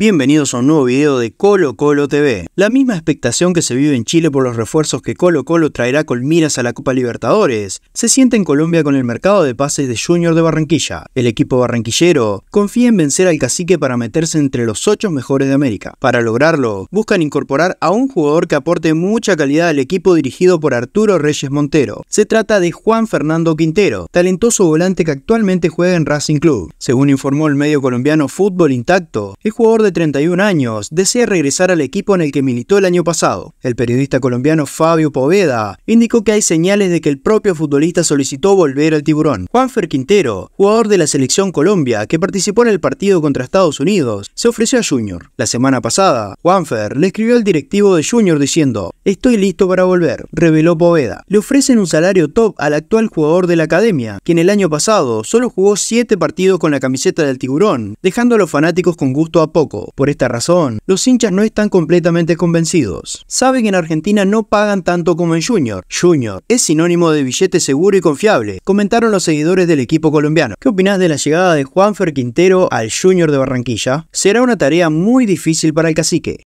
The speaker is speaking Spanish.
Bienvenidos a un nuevo video de Colo Colo TV. La misma expectación que se vive en Chile por los refuerzos que Colo Colo traerá con miras a la Copa Libertadores, se siente en Colombia con el mercado de pases de Junior de Barranquilla. El equipo barranquillero confía en vencer al cacique para meterse entre los 8 mejores de América. Para lograrlo, buscan incorporar a un jugador que aporte mucha calidad al equipo dirigido por Arturo Reyes Montero. Se trata de Juan Fernando Quintero, talentoso volante que actualmente juega en Racing Club. Según informó el medio colombiano Fútbol Intacto, el jugador de de 31 años, desea regresar al equipo en el que militó el año pasado. El periodista colombiano Fabio Poveda indicó que hay señales de que el propio futbolista solicitó volver al tiburón. Juanfer Quintero, jugador de la selección Colombia que participó en el partido contra Estados Unidos, se ofreció a Junior. La semana pasada, Juanfer le escribió al directivo de Junior diciendo, estoy listo para volver, reveló Poveda. Le ofrecen un salario top al actual jugador de la academia, quien el año pasado solo jugó 7 partidos con la camiseta del tiburón, dejando a los fanáticos con gusto a poco. Por esta razón, los hinchas no están completamente convencidos. Saben que en Argentina no pagan tanto como en Junior. Junior es sinónimo de billete seguro y confiable, comentaron los seguidores del equipo colombiano. ¿Qué opinás de la llegada de Juanfer Quintero al Junior de Barranquilla? Será una tarea muy difícil para el cacique.